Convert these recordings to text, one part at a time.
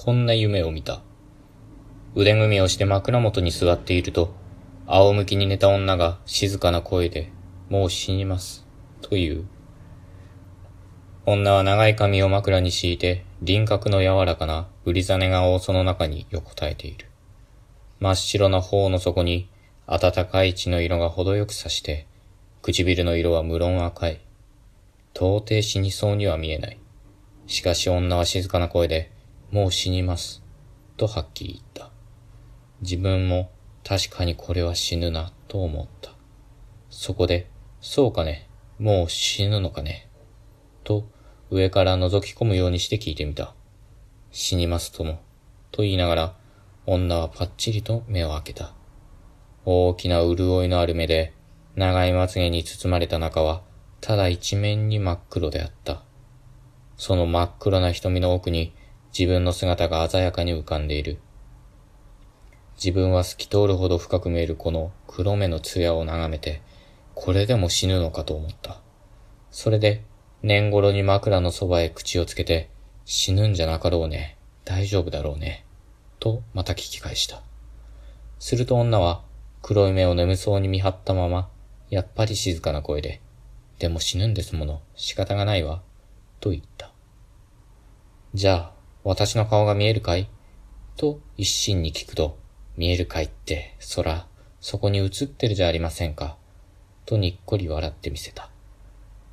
こんな夢を見た。腕組みをして枕元に座っていると、仰向きに寝た女が静かな声で、もう死にます、という。女は長い髪を枕に敷いて、輪郭の柔らかな売りざねが大その中に横たえている。真っ白な頬の底に、暖かい血の色が程よく刺して、唇の色は無論赤い。到底死にそうには見えない。しかし女は静かな声で、もう死にます。とはっきり言った。自分も確かにこれは死ぬな、と思った。そこで、そうかね、もう死ぬのかね、と上から覗き込むようにして聞いてみた。死にますとも、と言いながら、女はパッチリと目を開けた。大きな潤いのある目で、長いまつげに包まれた中は、ただ一面に真っ黒であった。その真っ黒な瞳の奥に、自分の姿が鮮やかに浮かんでいる。自分は透き通るほど深く見えるこの黒目の艶を眺めて、これでも死ぬのかと思った。それで、年頃に枕のそばへ口をつけて、死ぬんじゃなかろうね。大丈夫だろうね。と、また聞き返した。すると女は、黒い目を眠そうに見張ったまま、やっぱり静かな声で、でも死ぬんですもの、仕方がないわ、と言った。じゃあ、私の顔が見えるかいと一心に聞くと、見えるかいって、そら、そこに映ってるじゃありませんか。とにっこり笑ってみせた。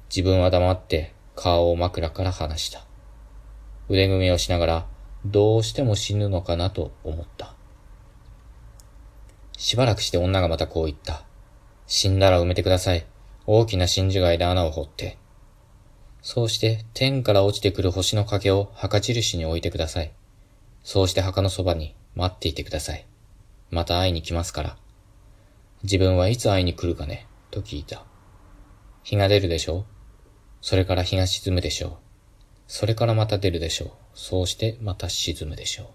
自分は黙って顔を枕から離した。腕組みをしながら、どうしても死ぬのかなと思った。しばらくして女がまたこう言った。死んだら埋めてください。大きな真珠貝で穴を掘って。そうして天から落ちてくる星の影を墓印に置いてください。そうして墓のそばに待っていてください。また会いに来ますから。自分はいつ会いに来るかね、と聞いた。日が出るでしょう。それから日が沈むでしょう。それからまた出るでしょう。そうしてまた沈むでしょう。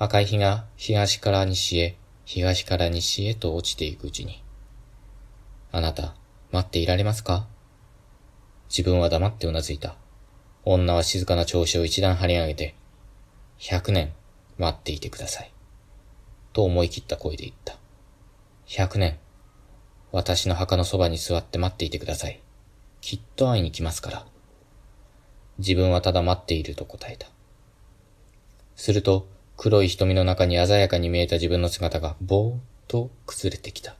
赤い日が東から西へ、東から西へと落ちていくうちに。あなた、待っていられますか自分は黙ってうなずいた。女は静かな調子を一段張り上げて、100年待っていてください。と思い切った声で言った。100年、私の墓のそばに座って待っていてください。きっと会いに来ますから。自分はただ待っていると答えた。すると、黒い瞳の中に鮮やかに見えた自分の姿がぼーっと崩れてきた。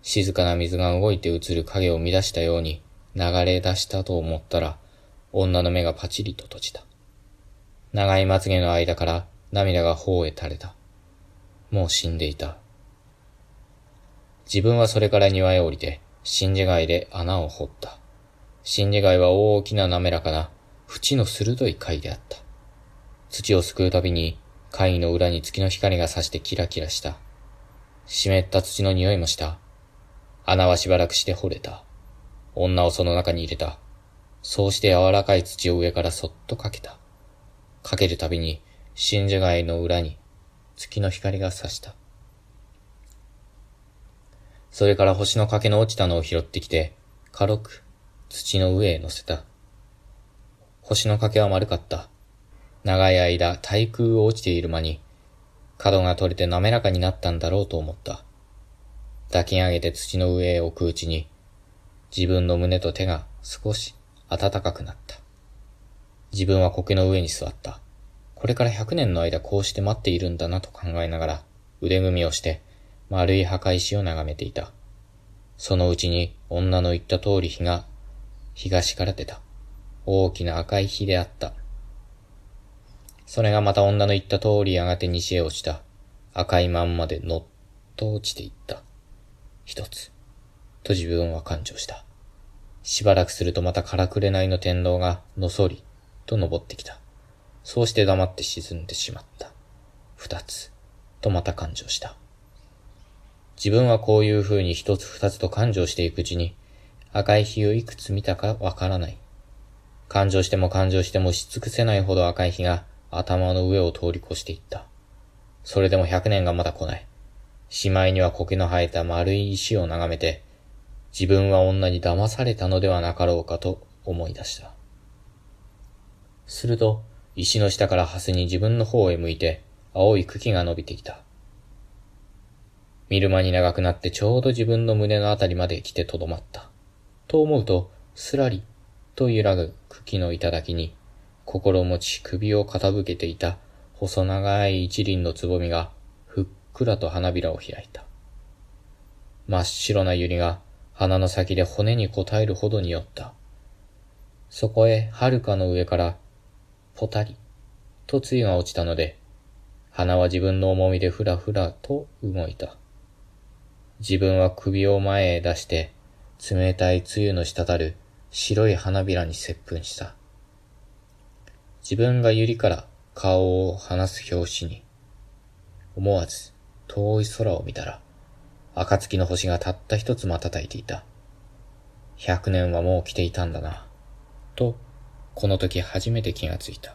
静かな水が動いて映る影を乱したように、流れ出したと思ったら、女の目がパチリと閉じた。長いまつげの間から涙が頬へ垂れた。もう死んでいた。自分はそれから庭へ降りて、新次街で穴を掘った。新次街は大きな滑らかな、縁の鋭い貝であった。土をすくうたびに、貝の裏に月の光が差してキラキラした。湿った土の匂いもした。穴はしばらくして掘れた。女をその中に入れた。そうして柔らかい土を上からそっとかけた。かけるたびに、真珠街の裏に、月の光が差した。それから星のかけの落ちたのを拾ってきて、軽く土の上へ乗せた。星のかけは丸かった。長い間、対空を落ちている間に、角が取れて滑らかになったんだろうと思った。抱き上げて土の上へ置くうちに、自分の胸と手が少し暖かくなった。自分は苔の上に座った。これから100年の間こうして待っているんだなと考えながら腕組みをして丸い墓石を眺めていた。そのうちに女の言った通り日が東から出た。大きな赤い日であった。それがまた女の言った通りやがて西へ落ちた。赤いまんまでのっと落ちていった。一つ。と自分は感情した。しばらくするとまたからくれないの天道が、のそり、と登ってきた。そうして黙って沈んでしまった。二つ、とまた感情した。自分はこういう風に一つ二つと感情していくうちに、赤い日をいくつ見たかわからない。感情しても感情してもし尽くせないほど赤い日が頭の上を通り越していった。それでも百年がまだ来ない。しまいには苔の生えた丸い石を眺めて、自分は女に騙されたのではなかろうかと思い出した。すると、石の下からハスに自分の方へ向いて、青い茎が伸びてきた。見る間に長くなってちょうど自分の胸のあたりまで来てとどまった。と思うと、すらりと揺らぐ茎の頂に、心持ち首を傾けていた細長い一輪のつぼみが、ふっくらと花びらを開いた。真っ白な百合が鼻の先で骨に応えるほどに酔った。そこへ遥かの上から、ぽたり、とつゆが落ちたので、鼻は自分の重みでふらふらと動いた。自分は首を前へ出して、冷たいつゆの滴る白い花びらに接吻した。自分が百合から顔を離す拍子に、思わず遠い空を見たら、暁の星がたった一つ瞬いていた。百年はもう来ていたんだな。と、この時初めて気がついた。